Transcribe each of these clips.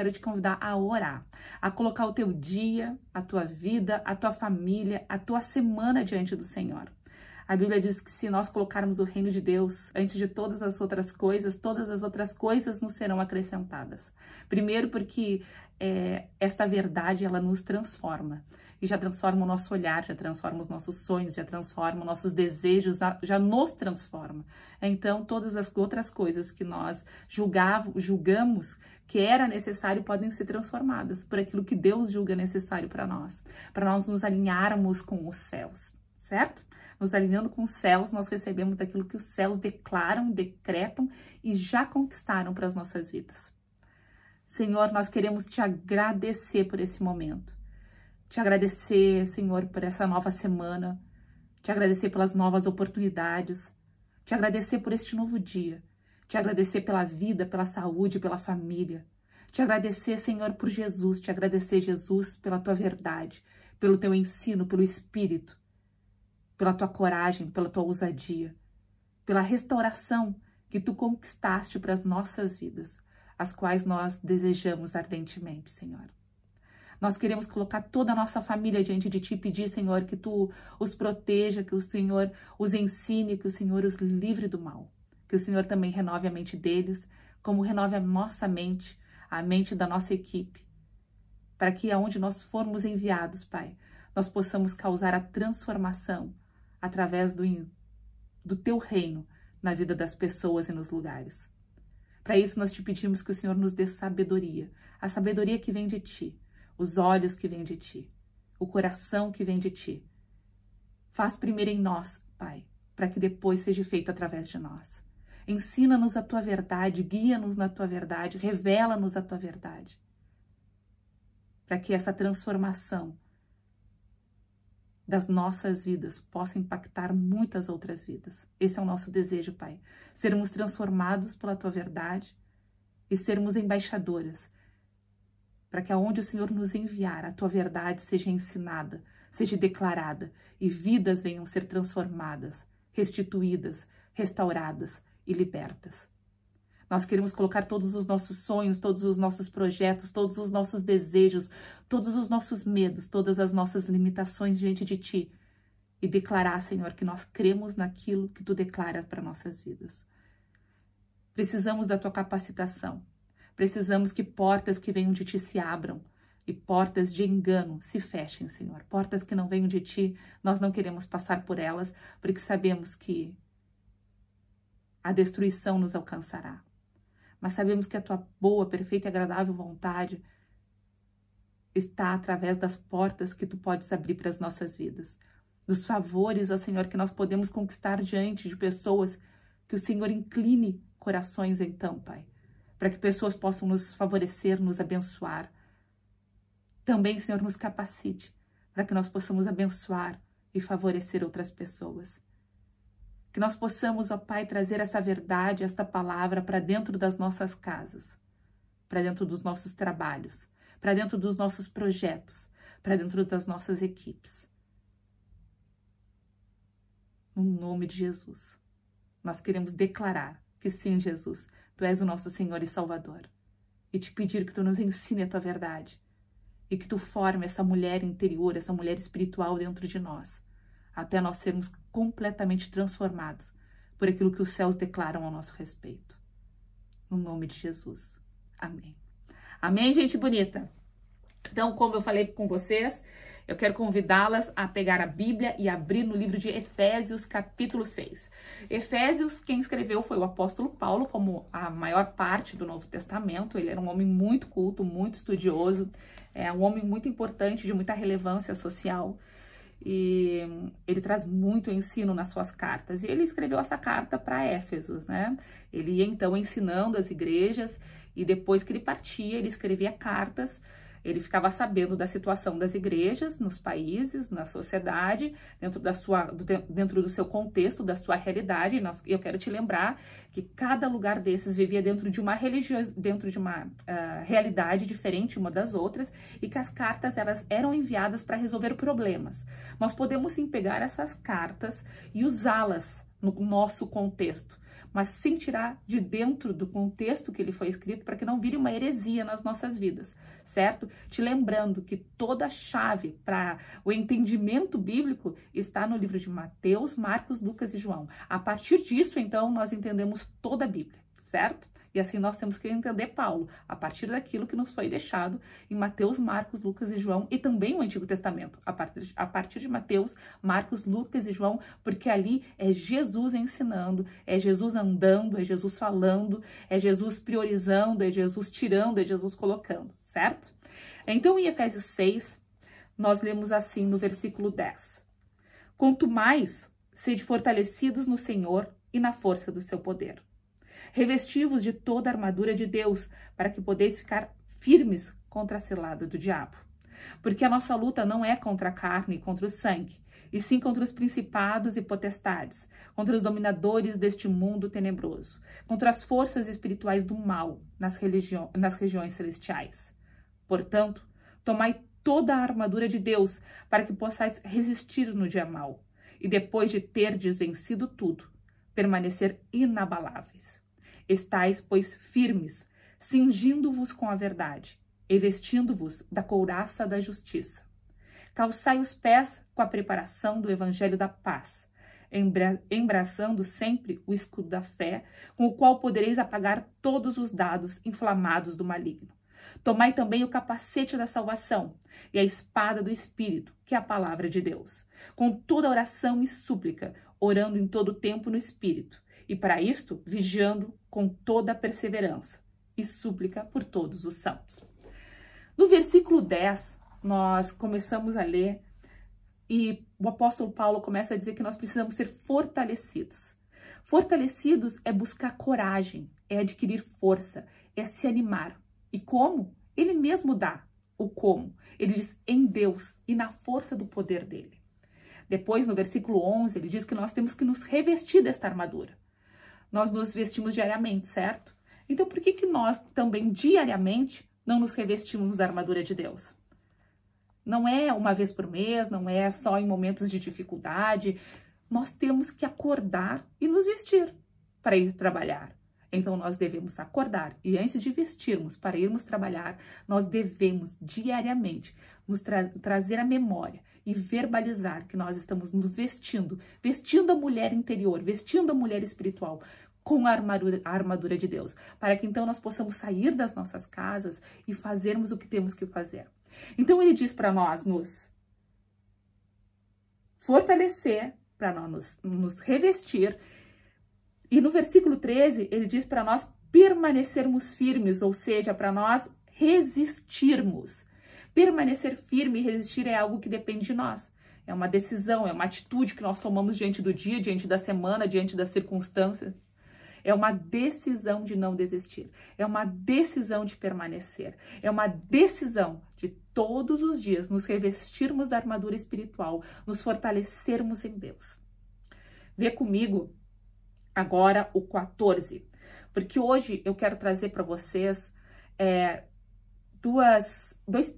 quero te convidar a orar, a colocar o teu dia, a tua vida, a tua família, a tua semana diante do Senhor. A Bíblia diz que se nós colocarmos o reino de Deus antes de todas as outras coisas, todas as outras coisas nos serão acrescentadas. Primeiro, porque é, esta verdade ela nos transforma e já transforma o nosso olhar, já transforma os nossos sonhos, já transforma os nossos desejos, já nos transforma. Então, todas as outras coisas que nós julgava, julgamos que era necessário podem ser transformadas por aquilo que Deus julga necessário para nós, para nós nos alinharmos com os céus, certo? nos alinhando com os céus, nós recebemos daquilo que os céus declaram, decretam e já conquistaram para as nossas vidas. Senhor, nós queremos te agradecer por esse momento. Te agradecer, Senhor, por essa nova semana. Te agradecer pelas novas oportunidades. Te agradecer por este novo dia. Te agradecer pela vida, pela saúde, pela família. Te agradecer, Senhor, por Jesus. Te agradecer, Jesus, pela tua verdade, pelo teu ensino, pelo Espírito pela tua coragem, pela tua ousadia, pela restauração que tu conquistaste para as nossas vidas, as quais nós desejamos ardentemente, Senhor. Nós queremos colocar toda a nossa família diante de ti e pedir, Senhor, que tu os proteja, que o Senhor os ensine, que o Senhor os livre do mal. Que o Senhor também renove a mente deles, como renove a nossa mente, a mente da nossa equipe, para que aonde nós formos enviados, Pai, nós possamos causar a transformação através do, do teu reino na vida das pessoas e nos lugares. Para isso, nós te pedimos que o Senhor nos dê sabedoria, a sabedoria que vem de ti, os olhos que vem de ti, o coração que vem de ti. Faz primeiro em nós, Pai, para que depois seja feito através de nós. Ensina-nos a tua verdade, guia-nos na tua verdade, revela-nos a tua verdade. Para que essa transformação das nossas vidas possa impactar muitas outras vidas. Esse é o nosso desejo, Pai. Sermos transformados pela tua verdade e sermos embaixadoras, para que aonde o Senhor nos enviar, a tua verdade seja ensinada, seja declarada e vidas venham ser transformadas, restituídas, restauradas e libertas. Nós queremos colocar todos os nossos sonhos, todos os nossos projetos, todos os nossos desejos, todos os nossos medos, todas as nossas limitações diante de Ti e declarar, Senhor, que nós cremos naquilo que Tu declara para nossas vidas. Precisamos da Tua capacitação. Precisamos que portas que venham de Ti se abram e portas de engano se fechem, Senhor. Portas que não venham de Ti, nós não queremos passar por elas, porque sabemos que a destruição nos alcançará mas sabemos que a tua boa, perfeita e agradável vontade está através das portas que tu podes abrir para as nossas vidas, dos favores, ó Senhor, que nós podemos conquistar diante de pessoas, que o Senhor incline corações então, Pai, para que pessoas possam nos favorecer, nos abençoar. Também, Senhor, nos capacite para que nós possamos abençoar e favorecer outras pessoas. Que nós possamos, ó Pai, trazer essa verdade, esta palavra para dentro das nossas casas, para dentro dos nossos trabalhos, para dentro dos nossos projetos, para dentro das nossas equipes. No nome de Jesus, nós queremos declarar que sim, Jesus, tu és o nosso Senhor e Salvador. E te pedir que tu nos ensine a tua verdade e que tu forme essa mulher interior, essa mulher espiritual dentro de nós, até nós sermos completamente transformados por aquilo que os céus declaram ao nosso respeito. No nome de Jesus. Amém. Amém, gente bonita? Então, como eu falei com vocês, eu quero convidá-las a pegar a Bíblia e abrir no livro de Efésios, capítulo 6. Efésios, quem escreveu foi o apóstolo Paulo, como a maior parte do Novo Testamento. Ele era um homem muito culto, muito estudioso, é um homem muito importante, de muita relevância social e ele traz muito ensino nas suas cartas. E ele escreveu essa carta para Éfeso, né? Ele ia então ensinando as igrejas e depois que ele partia, ele escrevia cartas ele ficava sabendo da situação das igrejas nos países, na sociedade, dentro, da sua, dentro do seu contexto, da sua realidade. E eu quero te lembrar que cada lugar desses vivia dentro de uma religião, dentro de uma uh, realidade diferente uma das outras, e que as cartas elas eram enviadas para resolver problemas. Nós podemos sim pegar essas cartas e usá-las no nosso contexto mas sem tirar de dentro do contexto que ele foi escrito para que não vire uma heresia nas nossas vidas, certo? Te lembrando que toda chave para o entendimento bíblico está no livro de Mateus, Marcos, Lucas e João. A partir disso, então, nós entendemos toda a Bíblia, certo? E assim nós temos que entender Paulo, a partir daquilo que nos foi deixado em Mateus, Marcos, Lucas e João, e também o Antigo Testamento, a partir, de, a partir de Mateus, Marcos, Lucas e João, porque ali é Jesus ensinando, é Jesus andando, é Jesus falando, é Jesus priorizando, é Jesus tirando, é Jesus colocando, certo? Então, em Efésios 6, nós lemos assim no versículo 10. Quanto mais sede fortalecidos no Senhor e na força do seu poder revestivos de toda a armadura de Deus, para que podeis ficar firmes contra a selada do diabo. Porque a nossa luta não é contra a carne e contra o sangue, e sim contra os principados e potestades, contra os dominadores deste mundo tenebroso, contra as forças espirituais do mal nas, nas regiões celestiais. Portanto, tomai toda a armadura de Deus para que possais resistir no dia mal, e depois de ter desvencido tudo, permanecer inabaláveis. Estais, pois, firmes, cingindo-vos com a verdade e vestindo-vos da couraça da justiça. Calçai os pés com a preparação do evangelho da paz, embra embraçando sempre o escudo da fé, com o qual podereis apagar todos os dados inflamados do maligno. Tomai também o capacete da salvação e a espada do Espírito, que é a palavra de Deus, com toda oração e súplica, orando em todo tempo no Espírito, e para isto vigiando com toda a perseverança e súplica por todos os santos. No versículo 10, nós começamos a ler e o apóstolo Paulo começa a dizer que nós precisamos ser fortalecidos. Fortalecidos é buscar coragem, é adquirir força, é se animar. E como? Ele mesmo dá o como. Ele diz em Deus e na força do poder dele. Depois, no versículo 11, ele diz que nós temos que nos revestir desta armadura. Nós nos vestimos diariamente, certo? Então, por que, que nós também diariamente não nos revestimos da armadura de Deus? Não é uma vez por mês, não é só em momentos de dificuldade. Nós temos que acordar e nos vestir para ir trabalhar. Então, nós devemos acordar e antes de vestirmos para irmos trabalhar, nós devemos diariamente nos tra trazer a memória e verbalizar que nós estamos nos vestindo, vestindo a mulher interior, vestindo a mulher espiritual, com a armadura, a armadura de Deus, para que então nós possamos sair das nossas casas e fazermos o que temos que fazer. Então ele diz para nós nos fortalecer, para nós nos, nos revestir. E no versículo 13, ele diz para nós permanecermos firmes, ou seja, para nós resistirmos. Permanecer firme e resistir é algo que depende de nós. É uma decisão, é uma atitude que nós tomamos diante do dia, diante da semana, diante das circunstâncias. É uma decisão de não desistir, é uma decisão de permanecer, é uma decisão de todos os dias nos revestirmos da armadura espiritual, nos fortalecermos em Deus. Vê comigo agora o 14, porque hoje eu quero trazer para vocês é, duas, dois,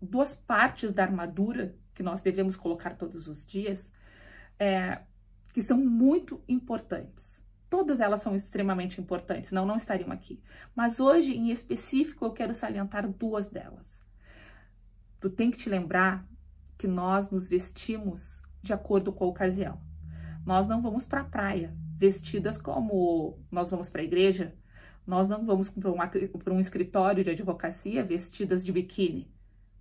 duas partes da armadura que nós devemos colocar todos os dias, é, que são muito importantes. Todas elas são extremamente importantes, senão não estariam aqui. Mas hoje, em específico, eu quero salientar duas delas. Tu tem que te lembrar que nós nos vestimos de acordo com a ocasião. Nós não vamos para a praia vestidas como nós vamos para a igreja, nós não vamos para um escritório de advocacia vestidas de biquíni,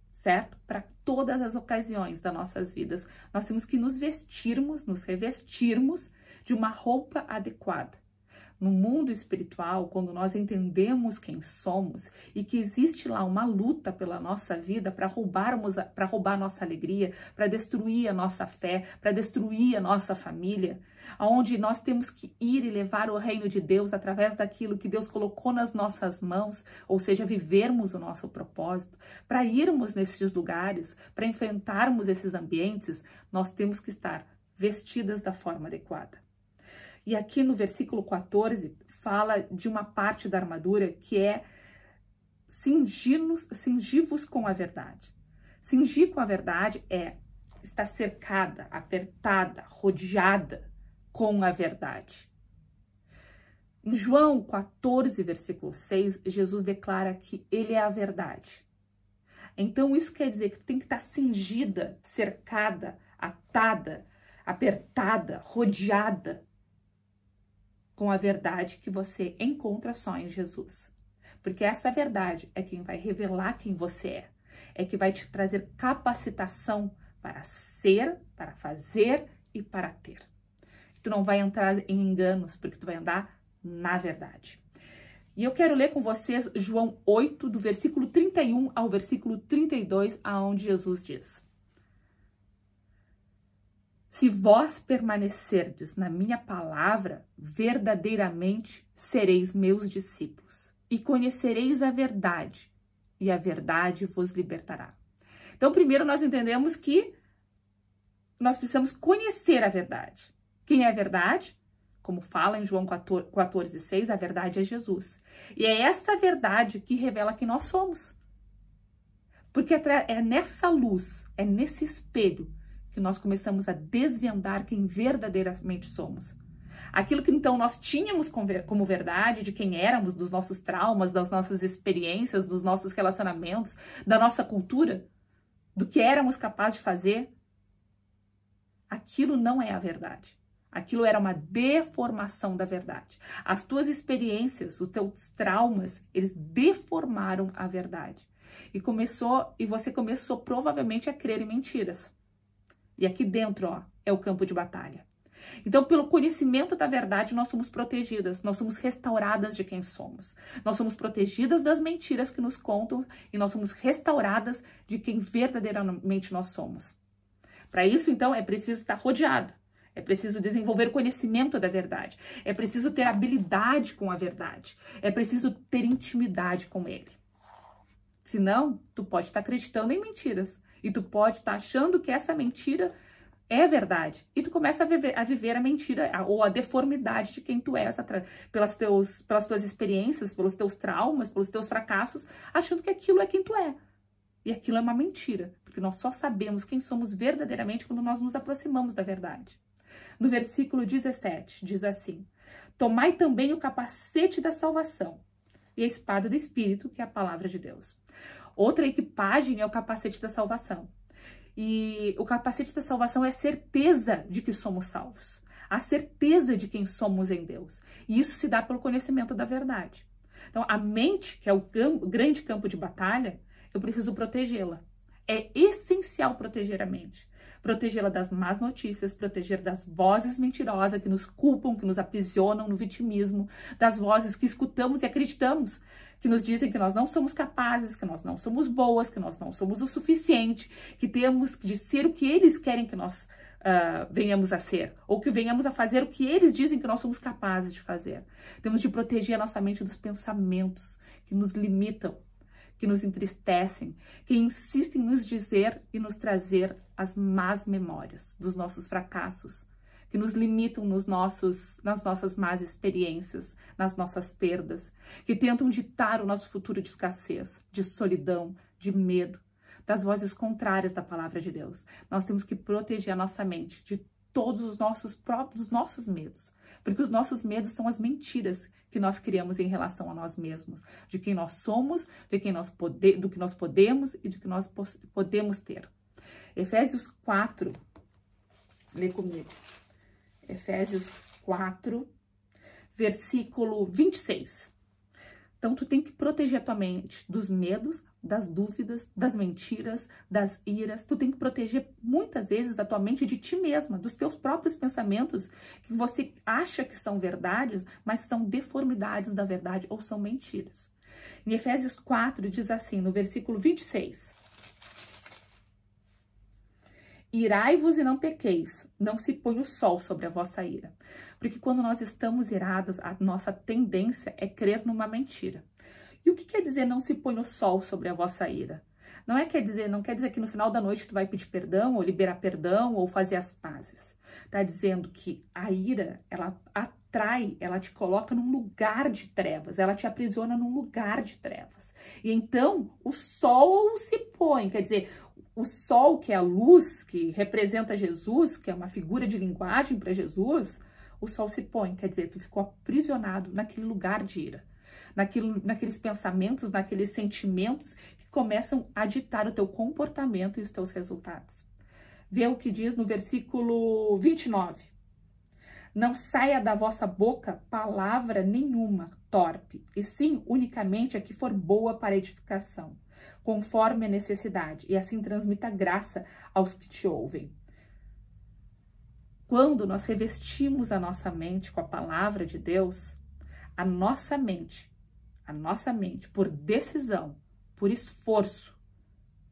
certo? Para todas as ocasiões das nossas vidas, nós temos que nos vestirmos, nos revestirmos de uma roupa adequada. No mundo espiritual, quando nós entendemos quem somos e que existe lá uma luta pela nossa vida para roubarmos, para roubar a nossa alegria, para destruir a nossa fé, para destruir a nossa família, aonde nós temos que ir e levar o reino de Deus através daquilo que Deus colocou nas nossas mãos, ou seja, vivermos o nosso propósito, para irmos nesses lugares, para enfrentarmos esses ambientes, nós temos que estar vestidas da forma adequada. E aqui no versículo 14 fala de uma parte da armadura que é cingir-vos com a verdade. Cingir com a verdade é estar cercada, apertada, rodeada com a verdade. Em João 14, versículo 6, Jesus declara que ele é a verdade. Então, isso quer dizer que tem que estar cingida, cercada, atada, apertada, rodeada com a verdade que você encontra só em Jesus. Porque essa verdade é quem vai revelar quem você é, é que vai te trazer capacitação para ser, para fazer e para ter. Tu não vai entrar em enganos, porque tu vai andar na verdade. E eu quero ler com vocês João 8, do versículo 31 ao versículo 32, aonde Jesus diz: se vós permanecerdes na minha palavra, verdadeiramente sereis meus discípulos e conhecereis a verdade, e a verdade vos libertará. Então, primeiro nós entendemos que nós precisamos conhecer a verdade. Quem é a verdade? Como fala em João 14, 6, a verdade é Jesus. E é essa verdade que revela quem nós somos. Porque é, é nessa luz, é nesse espelho que nós começamos a desvendar quem verdadeiramente somos. Aquilo que então nós tínhamos como verdade de quem éramos, dos nossos traumas, das nossas experiências, dos nossos relacionamentos, da nossa cultura, do que éramos capazes de fazer, aquilo não é a verdade. Aquilo era uma deformação da verdade. As tuas experiências, os teus traumas, eles deformaram a verdade. E começou, e você começou provavelmente a crer em mentiras. E aqui dentro, ó, é o campo de batalha. Então, pelo conhecimento da verdade, nós somos protegidas, nós somos restauradas de quem somos. Nós somos protegidas das mentiras que nos contam e nós somos restauradas de quem verdadeiramente nós somos. Para isso, então, é preciso estar rodeado. É preciso desenvolver conhecimento da verdade. É preciso ter habilidade com a verdade. É preciso ter intimidade com ele. Senão, tu pode estar acreditando em mentiras, e tu pode estar tá achando que essa mentira é verdade. E tu começa a viver a, viver a mentira a, ou a deformidade de quem tu és pelas, teus, pelas tuas experiências, pelos teus traumas, pelos teus fracassos, achando que aquilo é quem tu é. E aquilo é uma mentira, porque nós só sabemos quem somos verdadeiramente quando nós nos aproximamos da verdade. No versículo 17, diz assim: Tomai também o capacete da salvação e a espada do Espírito, que é a palavra de Deus. Outra equipagem é o capacete da salvação. E o capacete da salvação é certeza de que somos salvos, a certeza de quem somos em Deus. E isso se dá pelo conhecimento da verdade. Então, a mente, que é o grande campo de batalha, eu preciso protegê-la. É essencial proteger a mente. Protegê-la das más notícias, proteger das vozes mentirosas que nos culpam, que nos aprisionam no vitimismo, das vozes que escutamos e acreditamos que nos dizem que nós não somos capazes, que nós não somos boas, que nós não somos o suficiente, que temos de ser o que eles querem que nós uh, venhamos a ser, ou que venhamos a fazer o que eles dizem que nós somos capazes de fazer. Temos de proteger a nossa mente dos pensamentos que nos limitam, que nos entristecem, que insistem em nos dizer e nos trazer as más memórias dos nossos fracassos, que nos limitam nos nossos, nas nossas más experiências, nas nossas perdas, que tentam ditar o nosso futuro de escassez, de solidão, de medo, das vozes contrárias da palavra de Deus. Nós temos que proteger a nossa mente de todos os nossos próprios nossos medos, porque os nossos medos são as mentiras que nós criamos em relação a nós mesmos, de quem nós somos, de quem nós pode, do que nós podemos e do que nós podemos ter. Efésios 4, lê comigo. Efésios 4, versículo 26. Então, tu tem que proteger a tua mente dos medos, das dúvidas, das mentiras, das iras. Tu tem que proteger muitas vezes a tua mente de ti mesma, dos teus próprios pensamentos que você acha que são verdades, mas são deformidades da verdade ou são mentiras. Em Efésios 4 diz assim, no versículo 26: Irai-vos e não pequeis, não se põe o sol sobre a vossa ira. Porque quando nós estamos irados, a nossa tendência é crer numa mentira. E o que quer dizer não se põe o sol sobre a vossa ira? Não é quer dizer, não quer dizer que no final da noite tu vai pedir perdão ou liberar perdão ou fazer as pazes. Está dizendo que a ira, ela atrai, ela te coloca num lugar de trevas, ela te aprisiona num lugar de trevas. E então o sol se põe, quer dizer, o sol, que é a luz, que representa Jesus, que é uma figura de linguagem para Jesus, o sol se põe, quer dizer, tu ficou aprisionado naquele lugar de ira, naquilo, naqueles pensamentos, naqueles sentimentos que começam a ditar o teu comportamento e os teus resultados. Vê o que diz no versículo 29. Não saia da vossa boca palavra nenhuma torpe, e sim unicamente a que for boa para edificação, conforme a necessidade, e assim transmita graça aos que te ouvem. Quando nós revestimos a nossa mente com a palavra de Deus, a nossa mente, a nossa mente, por decisão, por esforço,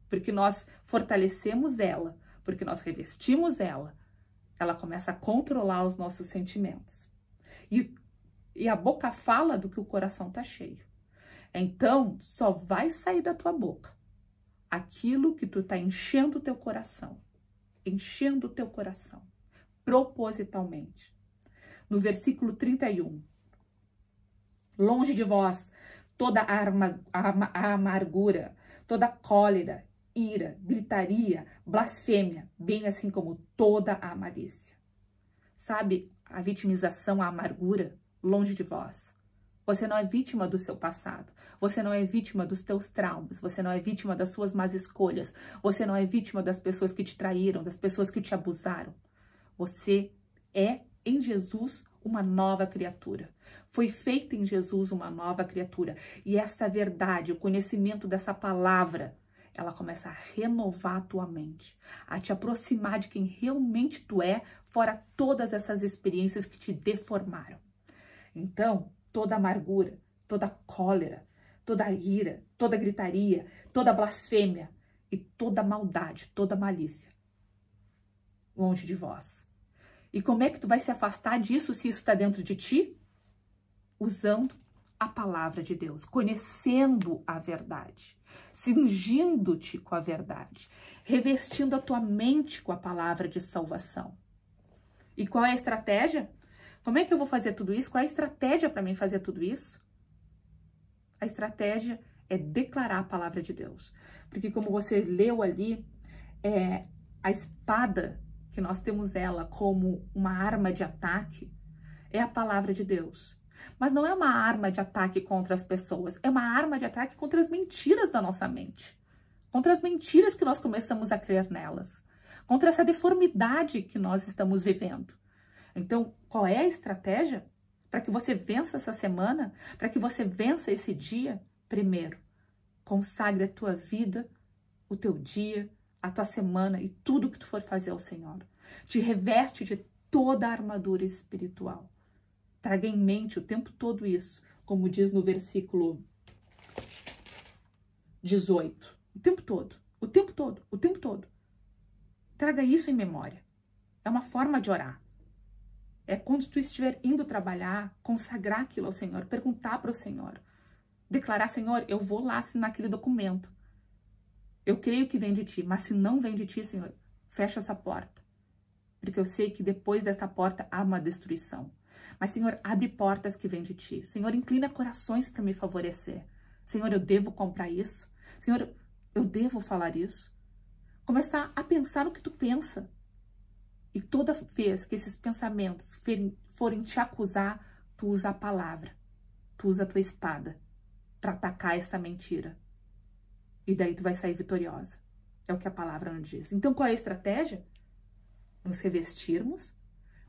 porque nós fortalecemos ela, porque nós revestimos ela, ela começa a controlar os nossos sentimentos. E, e a boca fala do que o coração está cheio. Então, só vai sair da tua boca aquilo que tu tá enchendo o teu coração, enchendo o teu coração, propositalmente. No versículo 31, longe de vós toda a, arma, a, a amargura, toda a cólera, ira, gritaria, blasfêmia, bem assim como toda a malícia. Sabe, a vitimização, a amargura, longe de vós. Você não é vítima do seu passado. Você não é vítima dos teus traumas. Você não é vítima das suas más escolhas. Você não é vítima das pessoas que te traíram, das pessoas que te abusaram. Você é, em Jesus, uma nova criatura. Foi feita em Jesus uma nova criatura. E essa verdade, o conhecimento dessa palavra, ela começa a renovar a tua mente, a te aproximar de quem realmente tu é, fora todas essas experiências que te deformaram. Então, toda amargura, toda cólera, toda ira, toda gritaria, toda blasfêmia e toda maldade, toda malícia longe de vós. E como é que tu vai se afastar disso se isso está dentro de ti? Usando a palavra de Deus, conhecendo a verdade, cingindo-te com a verdade, revestindo a tua mente com a palavra de salvação. E qual é a estratégia? Como é que eu vou fazer tudo isso? Qual é a estratégia para mim fazer tudo isso? A estratégia é declarar a palavra de Deus. Porque como você leu ali, é, a espada, que nós temos ela como uma arma de ataque, é a palavra de Deus. Mas não é uma arma de ataque contra as pessoas, é uma arma de ataque contra as mentiras da nossa mente, contra as mentiras que nós começamos a crer nelas, contra essa deformidade que nós estamos vivendo. Então, qual é a estratégia para que você vença essa semana, para que você vença esse dia? Primeiro, consagre a tua vida, o teu dia, a tua semana e tudo que tu for fazer ao Senhor. Te reveste de toda a armadura espiritual. Traga em mente o tempo todo isso, como diz no versículo 18. O tempo todo, o tempo todo, o tempo todo. Traga isso em memória. É uma forma de orar. É quando tu estiver indo trabalhar, consagrar aquilo ao Senhor, perguntar para o Senhor, declarar, Senhor, eu vou lá assinar aquele documento. Eu creio que vem de ti, mas se não vem de ti, Senhor, fecha essa porta. Porque eu sei que depois desta porta há uma destruição. Mas, Senhor, abre portas que vêm de ti. Senhor, inclina corações para me favorecer. Senhor, eu devo comprar isso? Senhor, eu devo falar isso? Começar a pensar o que tu pensa. E toda vez que esses pensamentos forem te acusar, tu usa a palavra, tu usa a tua espada para atacar essa mentira. E daí tu vai sair vitoriosa. É o que a palavra nos diz. Então, qual é a estratégia? Nos revestirmos,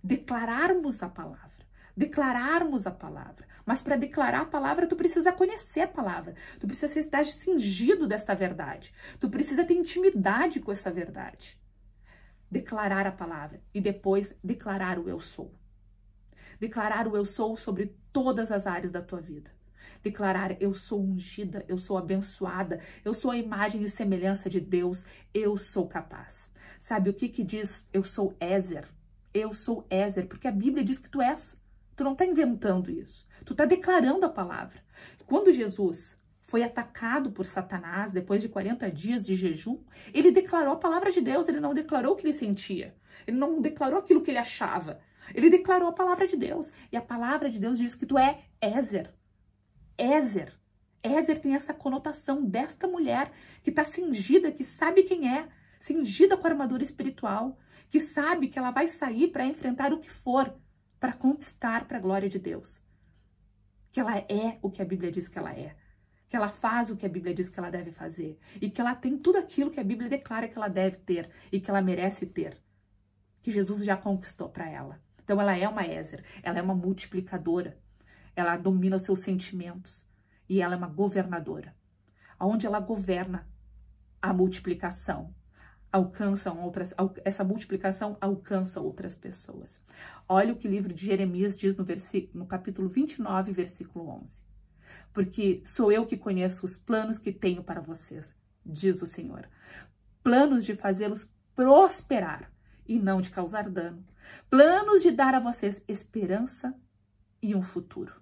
declararmos a palavra. Declararmos a palavra. Mas para declarar a palavra, tu precisa conhecer a palavra. Tu precisa estar cingido desta verdade. Tu precisa ter intimidade com essa verdade declarar a palavra e depois declarar o eu sou. Declarar o eu sou sobre todas as áreas da tua vida. Declarar eu sou ungida, eu sou abençoada, eu sou a imagem e semelhança de Deus, eu sou capaz. Sabe o que que diz eu sou Ézer? Eu sou Ézer, porque a Bíblia diz que tu és. Tu não está inventando isso. Tu está declarando a palavra. Quando Jesus foi atacado por Satanás depois de 40 dias de jejum, ele declarou a palavra de Deus, ele não declarou o que ele sentia, ele não declarou aquilo que ele achava, ele declarou a palavra de Deus. E a palavra de Deus diz que tu é Ézer. Ézer. Ézer tem essa conotação desta mulher que está cingida, que sabe quem é, cingida com a armadura espiritual, que sabe que ela vai sair para enfrentar o que for, para conquistar para a glória de Deus. Que ela é o que a Bíblia diz que ela é que ela faz o que a Bíblia diz que ela deve fazer e que ela tem tudo aquilo que a Bíblia declara que ela deve ter e que ela merece ter, que Jesus já conquistou para ela. Então ela é uma Ézer, ela é uma multiplicadora, ela domina os seus sentimentos e ela é uma governadora. Onde ela governa a multiplicação, alcança outras, essa multiplicação alcança outras pessoas. Olha o que o livro de Jeremias diz no, no capítulo 29, versículo 11 porque sou eu que conheço os planos que tenho para vocês, diz o Senhor. Planos de fazê-los prosperar e não de causar dano. Planos de dar a vocês esperança e um futuro.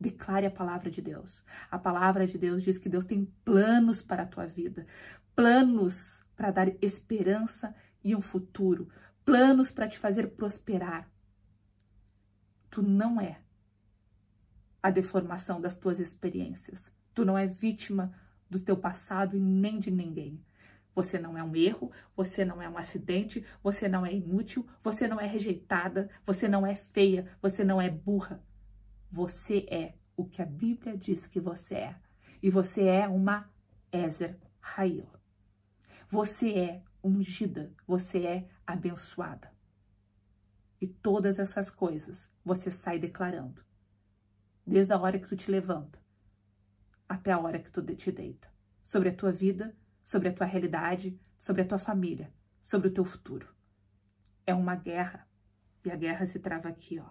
Declare a palavra de Deus. A palavra de Deus diz que Deus tem planos para a tua vida, planos para dar esperança e um futuro, planos para te fazer prosperar. Tu não é a deformação das tuas experiências. Tu não é vítima do teu passado e nem de ninguém. Você não é um erro, você não é um acidente, você não é inútil, você não é rejeitada, você não é feia, você não é burra. Você é o que a Bíblia diz que você é. E você é uma Ezer Hail. Você é ungida, você é abençoada. E todas essas coisas você sai declarando desde a hora que tu te levanta até a hora que tu te deita, sobre a tua vida, sobre a tua realidade, sobre a tua família, sobre o teu futuro. É uma guerra e a guerra se trava aqui, ó.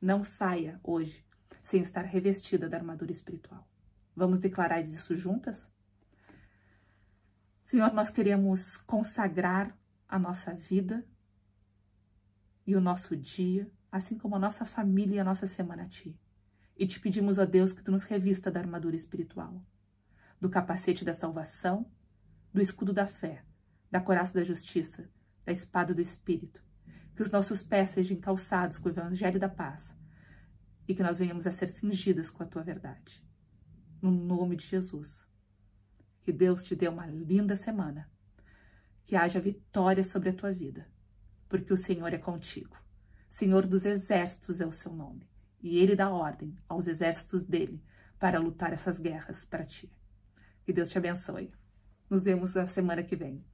Não saia hoje sem estar revestida da armadura espiritual. Vamos declarar isso juntas? Senhor, nós queremos consagrar a nossa vida e o nosso dia assim como a nossa família e a nossa semana a ti. E te pedimos, ó Deus, que tu nos revista da armadura espiritual, do capacete da salvação, do escudo da fé, da coraça da justiça, da espada do Espírito, que os nossos pés sejam calçados com o evangelho da paz e que nós venhamos a ser cingidas com a tua verdade. No nome de Jesus. Que Deus te dê uma linda semana. Que haja vitória sobre a tua vida, porque o Senhor é contigo. Senhor dos exércitos é o seu nome, e ele dá ordem aos exércitos dele para lutar essas guerras para ti. Que Deus te abençoe. Nos vemos na semana que vem.